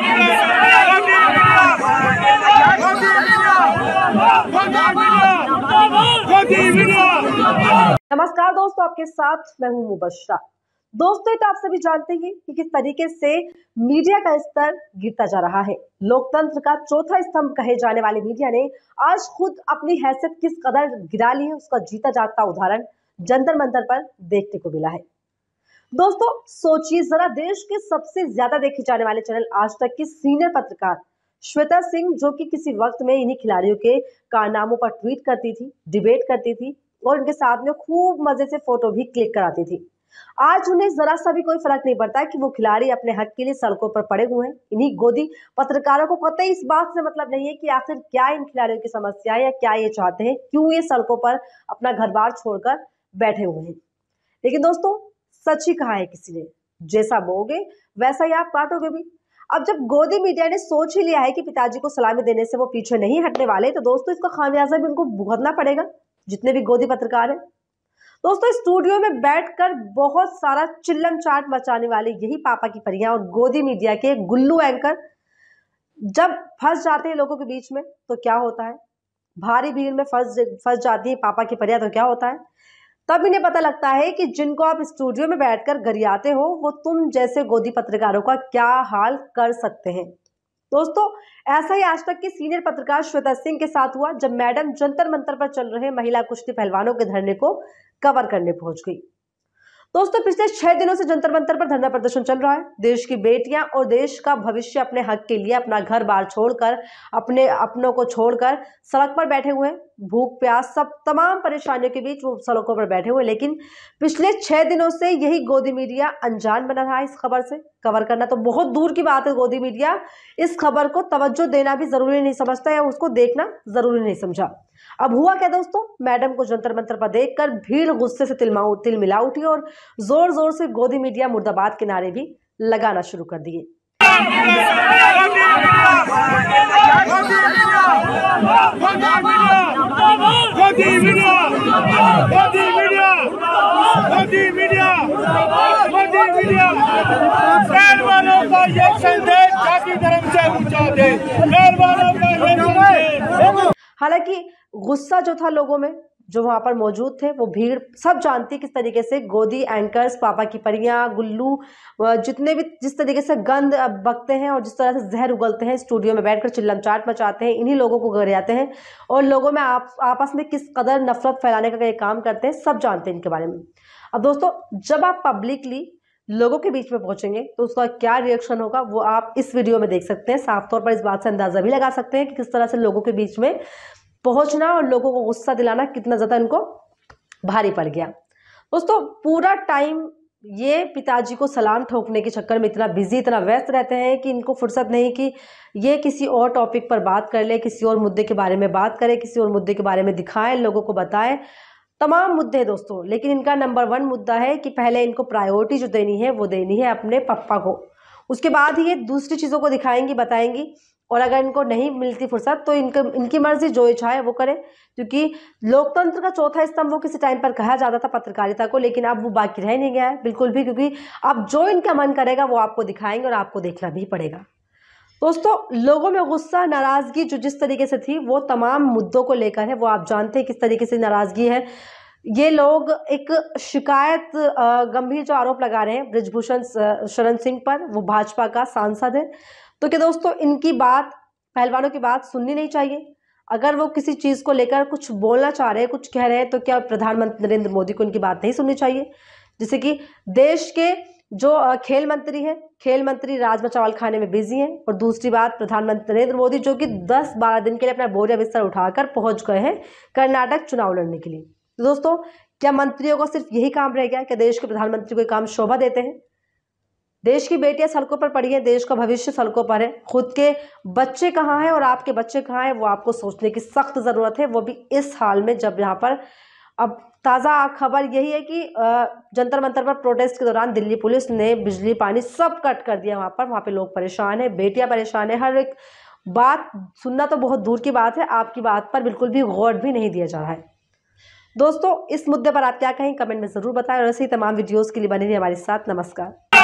नमस्कार दोस्तों आपके साथ मैं हूं मुबशरा दोस्तों तो आप सभी जानते हैं कि किस तरीके से मीडिया का स्तर गिरता जा रहा है लोकतंत्र का चौथा स्तंभ कहे जाने वाले मीडिया ने आज खुद अपनी हैसियत किस कदर गिरा ली है उसका जीता जागता उदाहरण जंतर मंतर पर देखने को मिला है दोस्तों सोचिए जरा देश के सबसे ज्यादा देखे जाने वाले चैनल आज तक के सीनियर पत्रकार श्वेता सिंह जो कि किसी वक्त में इन्हीं खिलाड़ियों के कारनामों पर ट्वीट करती थी डिबेट करती थी और उनके साथ में खूब मजे से फोटो भी क्लिक कराती थी आज उन्हें जरा सा भी कोई फर्क नहीं पड़ता कि वो खिलाड़ी अपने हक के लिए सड़कों पर पड़े हुए हैं इन्हीं गोदी पत्रकारों को कतई इस बात से मतलब नहीं है कि आखिर क्या इन खिलाड़ियों की समस्या है या क्या ये चाहते हैं क्यों ये सड़कों पर अपना घर बार छोड़कर बैठे हुए हैं लेकिन दोस्तों सच ही कहा है किसी ने जैसा बोगे वैसा ही आप काटोगे भी अब जब गोदी मीडिया ने सोच ही लिया है कि पिताजी को सलामी देने से वो पीछे नहीं हटने वाले तो दोस्तों इसका खामियाजा भी उनको भुगतना पड़ेगा जितने भी गोदी पत्रकार हैं दोस्तों स्टूडियो में बैठकर बहुत सारा चिल्लम चाट मचाने वाले यही पापा की परियां और गोदी मीडिया के गुल्लू एंकर जब फंस जाते हैं लोगों के बीच में तो क्या होता है भारी भीड़ में फंस फंस जाती है पापा की परियां तो क्या होता है तब इन्हें पता लगता है कि जिनको आप स्टूडियो में बैठकर गरियाते हो वो तुम जैसे गोदी पत्रकारों का क्या हाल कर सकते हैं दोस्तों ऐसा ही आज तक की सीनियर पत्रकार श्वेता सिंह के साथ हुआ जब मैडम जंतर मंतर पर चल रहे महिला कुश्ती पहलवानों के धरने को कवर करने पहुंच गई दोस्तों पिछले छह दिनों से जंतर मंतर पर धरना प्रदर्शन चल रहा है देश की बेटियां और देश का भविष्य अपने हक के लिए अपना घर बार छोड़कर अपने अपनों को छोड़कर सड़क पर बैठे हुए हैं भूख प्यास सब तमाम परेशानियों के बीच वो सड़कों पर बैठे हुए लेकिन पिछले छह दिनों से यही गोदी मीडिया अनजान बना रहा है इस खबर से कवर करना तो बहुत दूर की बात है गोदी मीडिया इस खबर को तवज्जो देना भी ज़रूरी नहीं समझता या उसको देखना ज़रूरी नहीं समझा अब हुआ क्या दोस्तों मैडम को जंतर मंत्र पर देखकर भीड़ गुस्से से तिलमा तिल मिला उठी और जोर जोर से गोदी मीडिया मुर्दाबाद के नारे भी लगाना शुरू कर दिए Modi media media media media का ये संदेश धर्म से ऊंचा दे का ये संदेश हालांकि गुस्सा जो था लोगों में जो वहाँ पर मौजूद थे वो भीड़ सब जानती है किस तरीके से गोदी एंकर्स पापा की परियाँ गुल्लू जितने भी जिस तरीके से गंद बकते हैं और जिस तरह से जहर उगलते हैं स्टूडियो में बैठकर चाट मचाते हैं इन्हीं लोगों को घर जाते हैं और लोगों में आप आपस में किस कदर नफरत फैलाने का ये काम करते हैं सब जानते हैं इनके बारे में अब दोस्तों जब आप पब्लिकली लोगों के बीच में पहुंचेंगे तो उसका क्या रिएक्शन होगा वो आप इस वीडियो में देख सकते हैं साफ तौर पर इस बात से अंदाज़ा भी लगा सकते हैं कि किस तरह से लोगों के बीच में पहुंचना और लोगों को गुस्सा दिलाना कितना ज़्यादा इनको भारी पड़ गया दोस्तों पूरा टाइम ये पिताजी को सलाम ठोकने के चक्कर में इतना बिजी इतना व्यस्त रहते हैं कि इनको फुर्सत नहीं कि ये किसी और टॉपिक पर बात कर ले किसी और मुद्दे के बारे में बात करें किसी और मुद्दे के बारे में दिखाएं लोगों को बताएं तमाम मुद्दे दोस्तों लेकिन इनका नंबर वन मुद्दा है कि पहले इनको प्रायोरिटी जो देनी है वो देनी है अपने पप्पा को उसके बाद ही ये दूसरी चीज़ों को दिखाएंगी बताएंगी और अगर इनको नहीं मिलती फुर्सत तो इनके इनकी मर्जी जो है वो करे क्योंकि लोकतंत्र का चौथा स्तंभ वो किसी टाइम पर कहा जाता था पत्रकारिता को लेकिन अब वो बाकी रह नहीं गया है बिल्कुल भी क्योंकि अब जो इनका मन करेगा वो आपको दिखाएंगे और आपको देखना भी पड़ेगा दोस्तों लोगों में गुस्सा नाराज़गी जो जिस तरीके से थी वो तमाम मुद्दों को लेकर है वो आप जानते हैं किस तरीके से नाराज़गी है ये लोग एक शिकायत गंभीर जो आरोप लगा रहे हैं ब्रजभूषण शरण सिंह पर वो भाजपा का सांसद है तो क्या दोस्तों इनकी बात पहलवानों की बात सुननी नहीं चाहिए अगर वो किसी चीज़ को लेकर कुछ बोलना चाह रहे हैं कुछ कह रहे हैं तो क्या प्रधानमंत्री नरेंद्र मोदी को इनकी बात नहीं सुननी चाहिए जैसे कि देश के जो खेल मंत्री है खेल मंत्री राजमा चावल खाने में बिजी हैं और दूसरी बात प्रधानमंत्री नरेंद्र मोदी जो कि 10-12 दिन के लिए अपना बोरिया बिस्तर उठाकर पहुंच गए हैं कर्नाटक चुनाव लड़ने के लिए तो दोस्तों क्या मंत्रियों का सिर्फ यही काम रह गया कि देश के प्रधानमंत्री को काम शोभा देते हैं देश की बेटियां सड़कों पर पड़ी हैं देश का भविष्य सड़कों पर है खुद के बच्चे कहाँ हैं और आपके बच्चे कहाँ हैं वो आपको सोचने की सख्त ज़रूरत है वो भी इस हाल में जब यहाँ पर अब ताज़ा खबर यही है कि जंतर मंतर पर प्रोटेस्ट के दौरान दिल्ली पुलिस ने बिजली पानी सब कट कर दिया वहाँ पर वहाँ पे लोग परेशान हैं बेटियाँ परेशान हैं हर एक बात सुनना तो बहुत दूर की बात है आपकी बात पर बिल्कुल भी गौर भी नहीं दिया जा रहा है दोस्तों इस मुद्दे पर आप क्या कहें कमेंट में ज़रूर बताएं और ऐसे ही तमाम वीडियोस के लिए बने रहिए हमारे साथ नमस्कार